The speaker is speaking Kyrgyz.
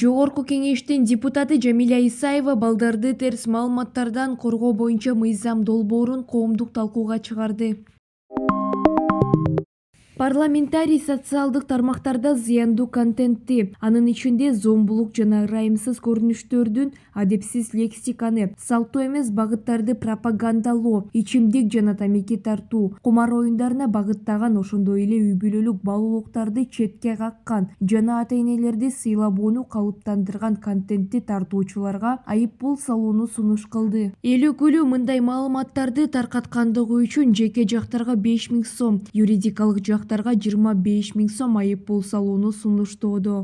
жогорку кеңештин депутаты жамиля исаева балдарды терс маалыматтардан коргоо боюнча мыйзам долбоорун коомдук талкууга чыгарды парламентарий социалдык тармактарда зыяндуу контентти анын ичинде зомбулук жана ырайымсыз көрүнүштөрдүн адепсиз лексиканы салттуу эмес багыттарды пропагандалоо ичимдик жана тамеки тартуу кумар оюндарына багыттаган ошондой эле үй бүлөлүк баалуулуктарды четке каккан жана ата энелерди сыйлабоону калыптандырган контентти тартуучуларга айып пул салууну сунуш кылды эл өкүлү мындай маалыматтарды таркаткандыгы үчүн жеке жактарга беш миң сом юридикалык жак жыйырма беш миң сом айып пул салууну сунуштоодо